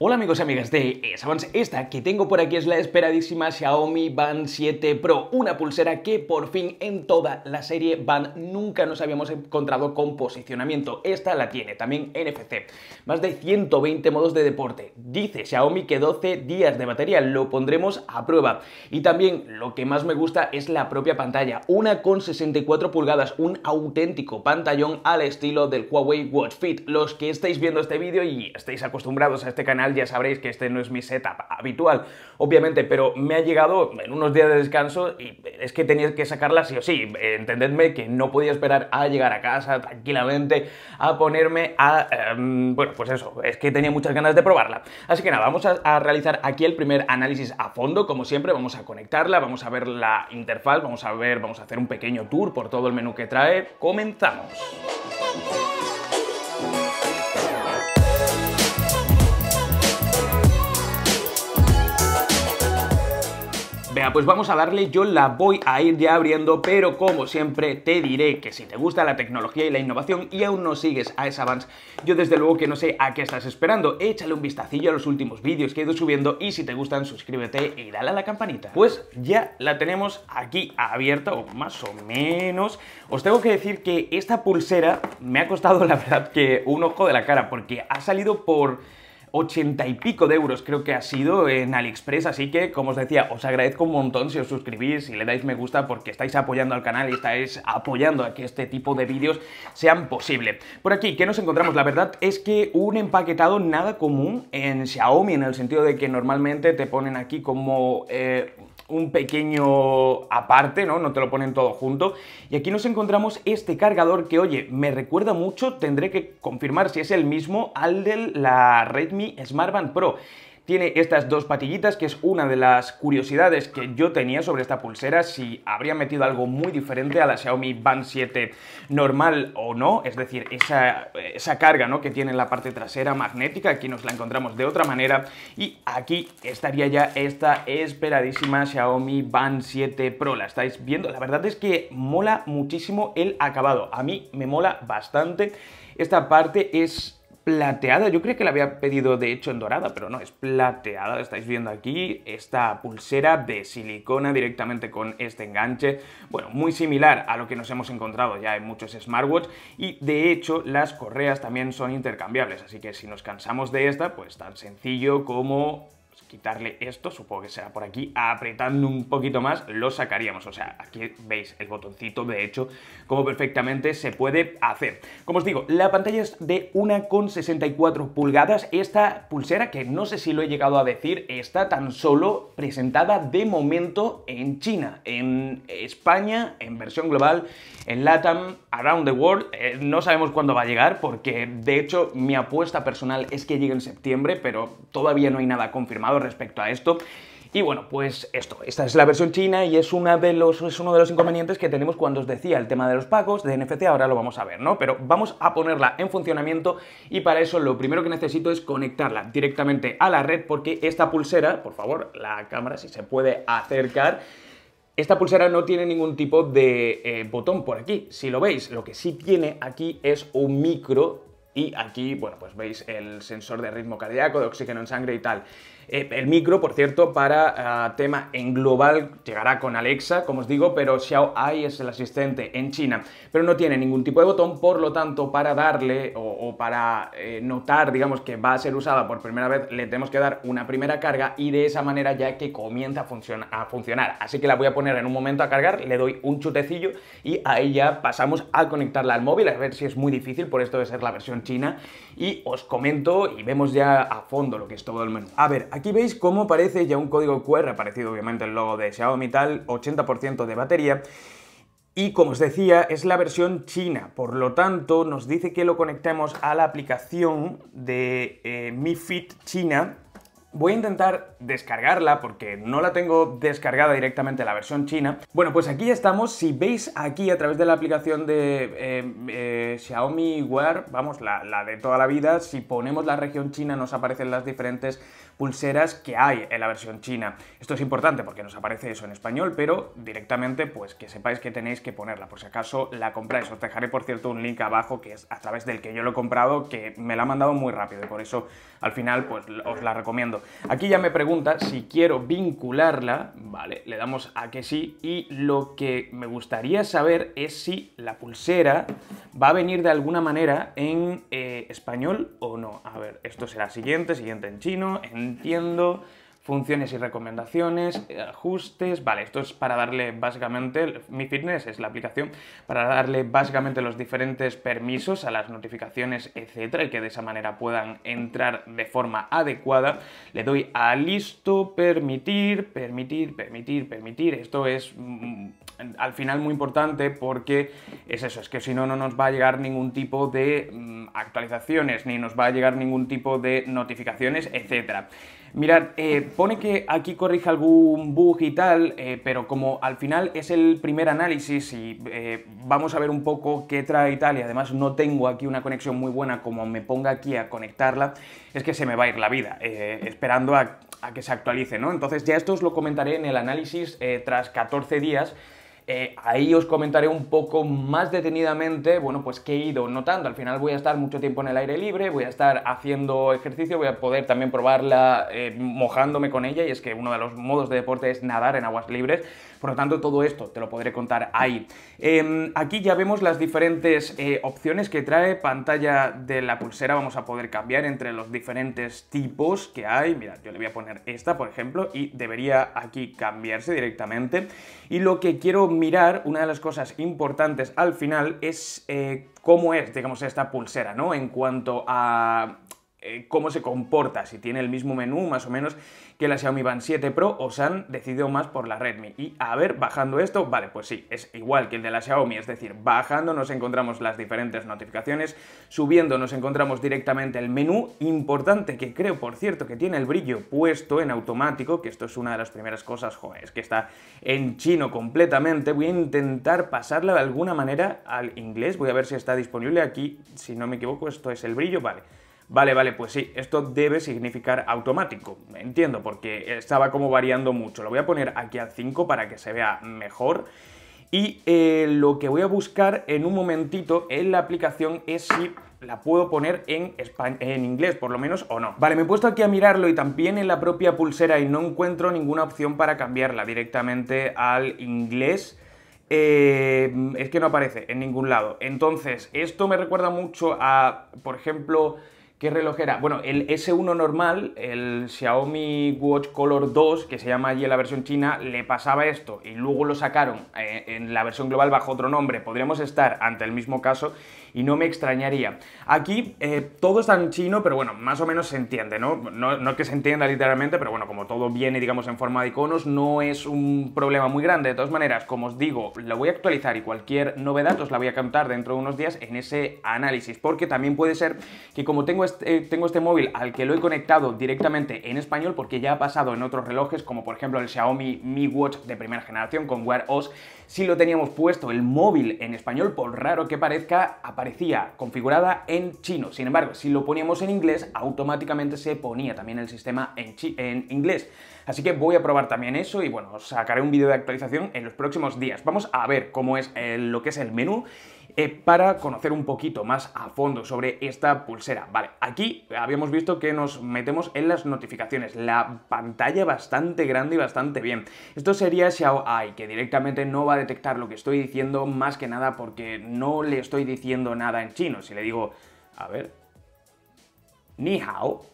Hola amigos y amigas de Savance, esta que tengo por aquí es la esperadísima Xiaomi Band 7 Pro, una pulsera que por fin en toda la serie Band nunca nos habíamos encontrado con posicionamiento, esta la tiene, también NFC, más de 120 modos de deporte, dice Xiaomi que 12 días de batería, lo pondremos a prueba, y también lo que más me gusta es la propia pantalla, una con 64 pulgadas, un auténtico pantallón al estilo del Huawei Watch Fit, los que estáis viendo este vídeo y estáis acostumbrados a este canal, ya sabréis que este no es mi setup habitual, obviamente, pero me ha llegado en unos días de descanso y es que tenía que sacarla sí o sí. Entendedme que no podía esperar a llegar a casa tranquilamente, a ponerme a... Em, bueno, pues eso, es que tenía muchas ganas de probarla. Así que nada, vamos a realizar aquí el primer análisis a fondo, como siempre, vamos a conectarla, vamos a ver la interfaz, vamos a ver, vamos a hacer un pequeño tour por todo el menú que trae. Comenzamos. pues vamos a darle, yo la voy a ir ya abriendo, pero como siempre te diré que si te gusta la tecnología y la innovación y aún no sigues a esa avance yo desde luego que no sé a qué estás esperando. Échale un vistacillo a los últimos vídeos que he ido subiendo y si te gustan, suscríbete y dale a la campanita. Pues ya la tenemos aquí abierta, o más o menos. Os tengo que decir que esta pulsera me ha costado la verdad que un ojo de la cara, porque ha salido por 80 y pico de euros creo que ha sido en AliExpress, así que como os decía, os agradezco un montón si os suscribís y le dais me gusta porque estáis apoyando al canal y estáis apoyando a que este tipo de vídeos sean posible. Por aquí, ¿qué nos encontramos? La verdad es que un empaquetado nada común en Xiaomi, en el sentido de que normalmente te ponen aquí como... Eh, un pequeño aparte, ¿no? No te lo ponen todo junto. Y aquí nos encontramos este cargador que, oye, me recuerda mucho, tendré que confirmar si es el mismo al de la Redmi Smart Band Pro. Tiene estas dos patillitas, que es una de las curiosidades que yo tenía sobre esta pulsera, si habría metido algo muy diferente a la Xiaomi Band 7 normal o no, es decir, esa, esa carga ¿no? que tiene en la parte trasera magnética, aquí nos la encontramos de otra manera, y aquí estaría ya esta esperadísima Xiaomi Band 7 Pro, la estáis viendo, la verdad es que mola muchísimo el acabado, a mí me mola bastante, esta parte es plateada. Yo creía que la había pedido de hecho en dorada, pero no, es plateada. estáis viendo aquí esta pulsera de silicona directamente con este enganche. Bueno, muy similar a lo que nos hemos encontrado ya en muchos smartwatch. Y de hecho, las correas también son intercambiables. Así que si nos cansamos de esta, pues tan sencillo como pues, quitarle esto, supongo que será por aquí, apretando un poquito más, lo sacaríamos. O sea, aquí veis el botoncito, de hecho, como perfectamente se puede hacer. Como os digo, la pantalla es de 1,64 pulgadas. Esta pulsera, que no sé si lo he llegado a decir, está tan solo presentada de momento en China, en España, en versión global, en LATAM, around the world. Eh, no sabemos cuándo va a llegar, porque de hecho mi apuesta personal es que llegue en septiembre, pero todavía no hay nada confirmado respecto a esto. Y bueno, pues esto, esta es la versión china y es, una de los, es uno de los inconvenientes que tenemos cuando os decía el tema de los pagos de NFT. ahora lo vamos a ver, ¿no? Pero vamos a ponerla en funcionamiento y para eso lo primero que necesito es conectarla directamente a la red porque esta pulsera, por favor, la cámara si se puede acercar, esta pulsera no tiene ningún tipo de eh, botón por aquí, si lo veis, lo que sí tiene aquí es un micro y aquí, bueno, pues veis el sensor de ritmo cardíaco, de oxígeno en sangre y tal. Eh, el micro, por cierto, para ah, tema en global llegará con Alexa, como os digo, pero Xiao Ai es el asistente en China, pero no tiene ningún tipo de botón, por lo tanto, para darle o, para eh, notar, digamos, que va a ser usada por primera vez, le tenemos que dar una primera carga y de esa manera ya que comienza a, funcionar. Así que la voy a poner en un momento a cargar, le doy un chutecillo y ahí ya pasamos a conectarla al móvil, a ver si es muy difícil, por esto de ser la versión china, y os comento y vemos ya a fondo lo que es todo el menú. A ver, Aquí veis cómo aparece ya un código QR, aparecido obviamente el logo de Xiaomi y tal, 80% de batería. Y como os decía, es la versión china, por lo tanto nos dice que lo conectemos a la aplicación de eh, Mi Fit China, Voy a intentar descargarla porque no la tengo descargada directamente la versión china. Bueno, pues aquí estamos. Si veis aquí a través de la aplicación de eh, eh, Xiaomi Wear, vamos, la, la de toda la vida, si ponemos la región china nos aparecen las diferentes pulseras que hay en la versión china. Esto es importante porque nos aparece eso en español, pero directamente pues que sepáis que tenéis que ponerla, por si acaso la compráis. Os dejaré por cierto un link abajo que es a través del que yo lo he comprado, que me la ha mandado muy rápido y por eso al final pues os la recomiendo. Aquí ya me pregunta si quiero vincularla, vale, le damos a que sí y lo que me gustaría saber es si la pulsera va a venir de alguna manera en eh, español o no. A ver, esto será siguiente, siguiente en chino, entiendo, funciones y recomendaciones, eh, ajustes, vale, esto es para darle básicamente, Mi Fitness es la aplicación, para darle básicamente los diferentes permisos a las notificaciones, etcétera, y que de esa manera puedan entrar de forma adecuada. Le doy a listo, permitir, permitir, permitir, permitir. Esto es mm, al final muy importante porque es eso, es que si no, no nos va a llegar ningún tipo de mm, actualizaciones, ni nos va a llegar ningún tipo de notificaciones, etcétera. Mirad, eh, pone que aquí corrige algún bug y tal, eh, pero como al final es el primer análisis y eh, vamos a ver un poco qué trae Italia. tal, y además no tengo aquí una conexión muy buena, como me ponga aquí a conectarla, es que se me va a ir la vida, esperando a, que se actualice, ¿no? Entonces ya esto os lo comentaré en el análisis tras 14 días, eh, ahí os comentaré un poco más detenidamente, bueno, pues que he ido notando. Al final voy a estar mucho tiempo en el aire libre, voy a estar haciendo ejercicio, voy a poder también probarla eh, mojándome con ella, y es que uno de los modos de deporte es nadar en aguas libres. Por lo tanto, todo esto te lo podré contar ahí. Em, aquí ya vemos las diferentes eh, opciones que trae pantalla de la pulsera. Vamos a poder cambiar entre los diferentes tipos que hay. Mira, yo le voy a poner esta, por ejemplo, y debería aquí cambiarse directamente. Y lo que quiero mirar, una de las cosas importantes al final es eh, cómo es, digamos, esta pulsera, ¿no? En cuanto a eh, cómo se comporta, si tiene el mismo menú más o menos que la Xiaomi Band 7 Pro o se han decidido más por la Redmi. Y a ver, bajando esto, vale, pues sí, es igual que el de la Xiaomi, es decir, bajando nos encontramos las diferentes notificaciones, subiendo nos encontramos directamente el menú, importante que creo, por cierto, que tiene el brillo puesto en automático, que esto es una de las primeras cosas, joder, es que está en chino completamente, voy a intentar pasarla de alguna manera al inglés, voy a ver si está disponible aquí, si no me equivoco, esto es el brillo, vale. Vale, vale, pues sí, esto debe significar automático. Entiendo, porque estaba como variando mucho. Lo voy a poner aquí a 5 para que se vea mejor. Y eh, lo que voy a buscar en un momentito en la aplicación es si la puedo poner en, en inglés, por lo menos, o no. Vale, me he puesto aquí a mirarlo y también en la propia pulsera y no encuentro ninguna opción para cambiarla directamente al inglés. Eh, es que no aparece en ningún lado. Entonces, esto me recuerda mucho a, por ejemplo, ¿Qué reloj era Bueno, el S1 normal, el Xiaomi Watch Color 2, que se llama allí la versión china, le pasaba esto y luego lo sacaron eh, en la versión global bajo otro nombre. Podríamos estar ante el mismo caso y no me extrañaría. Aquí eh, todo está en chino, pero bueno, más o menos se entiende, ¿no? ¿no? No es que se entienda literalmente, pero bueno, como todo viene, digamos, en forma de iconos, no es un problema muy grande. De todas maneras, como os digo, lo voy a actualizar y cualquier novedad os la voy a contar dentro de unos días en ese análisis, porque también puede ser que como tengo este, eh, tengo este móvil al que lo he conectado directamente en español porque ya ha pasado en otros relojes, como por ejemplo el Xiaomi Mi Watch de primera generación con Wear OS, si lo teníamos puesto el móvil en español, por raro que parezca, aparecía configurada en chino. Sin embargo, si lo poníamos en inglés, automáticamente se ponía también el sistema en, en inglés. Así que voy a probar también eso y bueno, sacaré un vídeo de actualización en los próximos días. Vamos a ver cómo es lo que es el menú eh, para conocer un poquito más a fondo sobre esta pulsera, vale, aquí habíamos visto que nos metemos en las notificaciones, la pantalla bastante grande y bastante bien. Esto sería Xiao AI, que directamente no va a detectar lo que estoy diciendo más que nada porque no le estoy diciendo nada en chino. Si le digo, a ver, ni hao,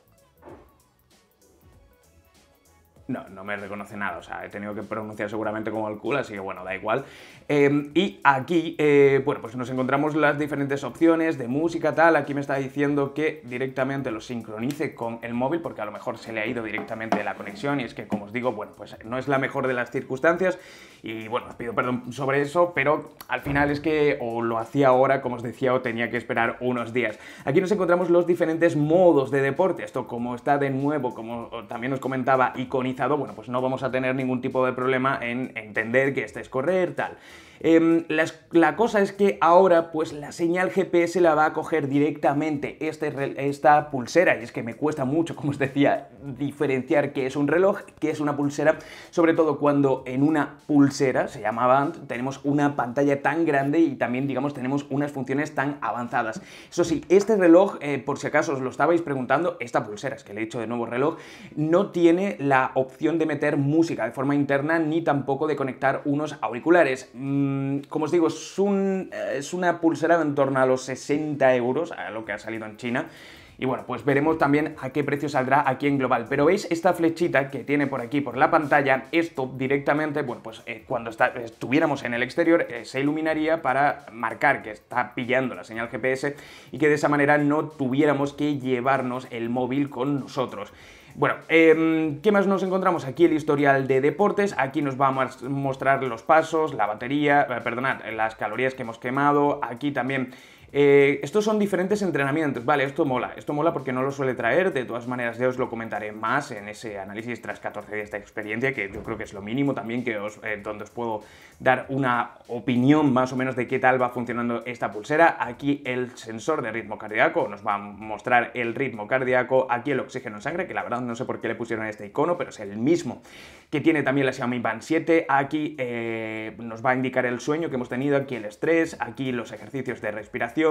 no, no me reconoce nada, o sea, he tenido que pronunciar seguramente como el culo, así que bueno, da igual. Em, y aquí, eh, bueno, pues nos encontramos las diferentes opciones de música, tal, aquí me está diciendo que directamente lo sincronice con el móvil, porque a lo mejor se le ha ido directamente la conexión, y es que, como os digo, bueno, pues no es la mejor de las circunstancias, y bueno, pido perdón sobre eso, pero al final es que o lo hacía ahora, como os decía, o tenía que esperar unos días. Aquí nos encontramos los diferentes modos de deporte, esto como está de nuevo, como también os comentaba, iconizado bueno, pues no vamos a tener ningún tipo de problema en entender que este es correr, tal. Em, la, cosa es que ahora pues la señal GPS la va a coger directamente esta, esta pulsera, y es que me cuesta mucho, como os decía, diferenciar qué es un reloj, qué es una pulsera, sobre todo cuando en una pulsera, se llama band, tenemos una pantalla tan grande y también digamos tenemos unas funciones tan avanzadas. Eso sí, este reloj, eh, por si acaso os lo estabais preguntando, esta pulsera, es que le he dicho de nuevo reloj, no tiene la opción de meter música de forma interna ni tampoco de conectar unos auriculares. Mm, Mm, como os digo, es, eh, una pulsera en torno a los 60 euros, a lo que ha salido en China. Y bueno, pues veremos también a qué precio saldrá aquí en global. Pero veis esta flechita que tiene por aquí, por la pantalla, esto directamente, bueno, pues eh, cuando estuviéramos en el exterior eh, se iluminaría para marcar que está pillando la señal GPS y que de esa manera no tuviéramos que llevarnos el móvil con nosotros. Bueno, em, ¿qué más nos encontramos? Aquí el historial de deportes, aquí nos vamos a mostrar los pasos, la batería, eh, perdonad, las calorías que hemos quemado, aquí también eh, estos son diferentes entrenamientos. Vale, esto mola. Esto mola porque no lo suele traer. De todas maneras, ya os lo comentaré más en ese análisis tras 14 días de experiencia, que yo creo que es lo mínimo también que os, eh, donde os puedo dar una opinión más o menos de qué tal va funcionando esta pulsera. Aquí el sensor de ritmo cardíaco nos va a mostrar el ritmo cardíaco. Aquí el oxígeno en sangre, que la verdad no sé por qué le pusieron este icono, pero es el mismo que tiene también la Xiaomi Band 7. Aquí eh, nos va a indicar el sueño que hemos tenido, aquí el estrés, aquí los ejercicios de respiración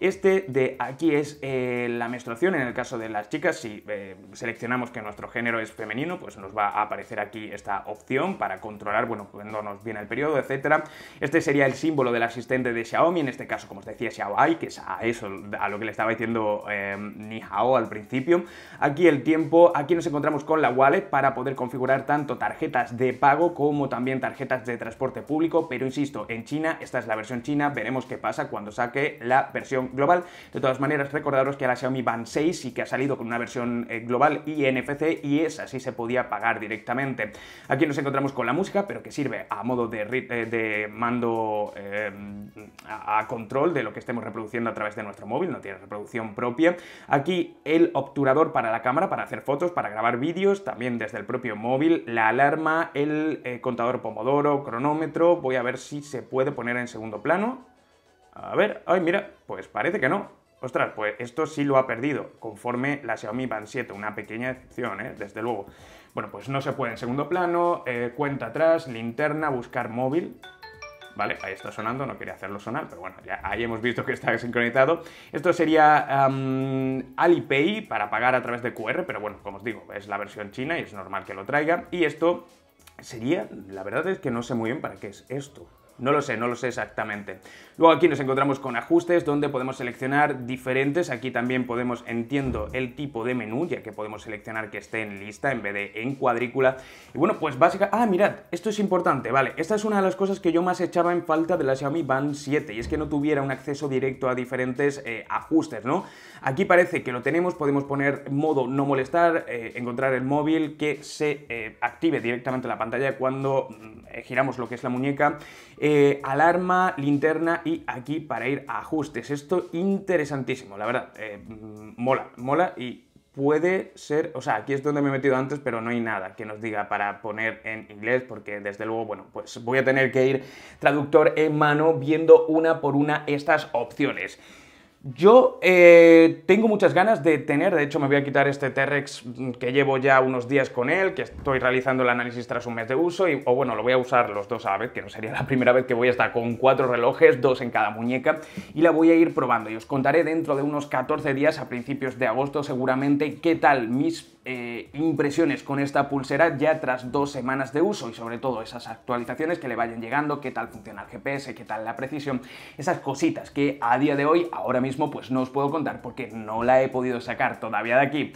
este de aquí es eh, la menstruación, en el caso de las chicas, si eh, seleccionamos que nuestro género es femenino, pues nos va a aparecer aquí esta opción para controlar, bueno, cuando pues nos viene el periodo, etc. Este sería el símbolo del asistente de Xiaomi, en este caso, como os decía, Xiaomi, que es a eso, a lo que le estaba diciendo Nihao em, Ni Hao al principio. Aquí el tiempo, aquí nos encontramos con la wallet para poder configurar tanto tarjetas de pago como también tarjetas de transporte público, pero insisto, en China, esta es la versión china, veremos qué pasa cuando saque la versión global. De todas maneras, recordaros que la Xiaomi Band 6 sí que ha salido con una versión eh, global y NFC y esa sí se podía pagar directamente. Aquí nos encontramos con la música, pero que sirve a modo de, eh, mando eh, a, control de lo que estemos reproduciendo a través de nuestro móvil, no tiene reproducción propia. Aquí el obturador para la cámara, para hacer fotos, para grabar vídeos, también desde el propio móvil, la alarma, el contador Pomodoro, cronómetro, voy a ver si se puede poner en segundo plano, a ver, ay, mira, pues parece que no. Ostras, pues esto sí lo ha perdido, conforme la Xiaomi Band 7, una pequeña excepción, ¿eh? desde luego. Bueno, pues no se puede en segundo plano, eh, cuenta atrás, linterna, buscar móvil, ¿vale? Ahí está sonando, no quería hacerlo sonar, pero bueno, ya ahí hemos visto que está sincronizado. Esto sería Alipay para pagar a través de QR, pero bueno, como os digo, es la versión china y es normal que lo traiga. Y esto sería, la verdad es que no sé muy bien para qué es esto. No lo sé, no lo sé exactamente. Luego aquí nos encontramos con ajustes donde podemos seleccionar diferentes. Aquí también podemos, entiendo, el tipo de menú, ya que podemos seleccionar que esté en lista en vez de en cuadrícula. Y bueno, pues básica Ah, mirad, esto es importante, vale. Esta es una de las cosas que yo más echaba en falta de la Xiaomi Band 7 y es que no tuviera un acceso directo a diferentes eh, ajustes, ¿no? Aquí parece que lo tenemos, podemos poner modo no molestar, eh, encontrar el móvil que se eh, active directamente la pantalla cuando mm, giramos lo que es la muñeca eh, alarma, linterna y aquí para ir a ajustes. Esto interesantísimo, la verdad. Eh, mm, mola, mola y puede ser, o sea, aquí es donde me he metido antes, pero no hay nada que nos diga para poner en inglés, porque desde luego, bueno, pues voy a tener que ir traductor en mano viendo una por una estas opciones. Yo eh, tengo muchas ganas de tener, de hecho me voy a quitar este T-Rex mm, que llevo ya unos días con él, que estoy realizando el análisis tras un mes de uso, y, o bueno, lo voy a usar los dos a la vez, que no sería la primera vez que voy a estar con cuatro relojes, dos en cada muñeca, y la voy a ir probando. Y os contaré dentro de unos 14 días, a principios de agosto seguramente, qué tal mis eh, impresiones con esta pulsera ya tras dos semanas de uso y sobre todo esas actualizaciones que le vayan llegando, qué tal funciona el GPS, qué tal la precisión, esas cositas que a día de hoy, ahora mismo, pues no os puedo contar porque no la he podido sacar todavía de aquí.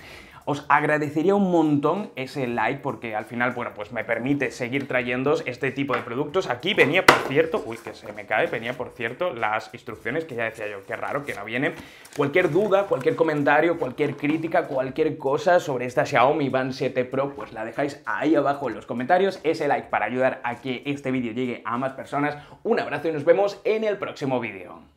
Os agradecería un montón ese like porque al final, bueno, pues me permite seguir trayendo este tipo de productos. Aquí venía, por cierto, uy, que se me cae, venía, por cierto, las instrucciones que ya decía yo, qué raro que no vienen. Cualquier duda, cualquier comentario, cualquier crítica, cualquier cosa sobre esta Xiaomi Van 7 Pro, pues la dejáis ahí abajo en los comentarios. Ese like para ayudar a que este vídeo llegue a más personas. Un abrazo y nos vemos en el próximo vídeo.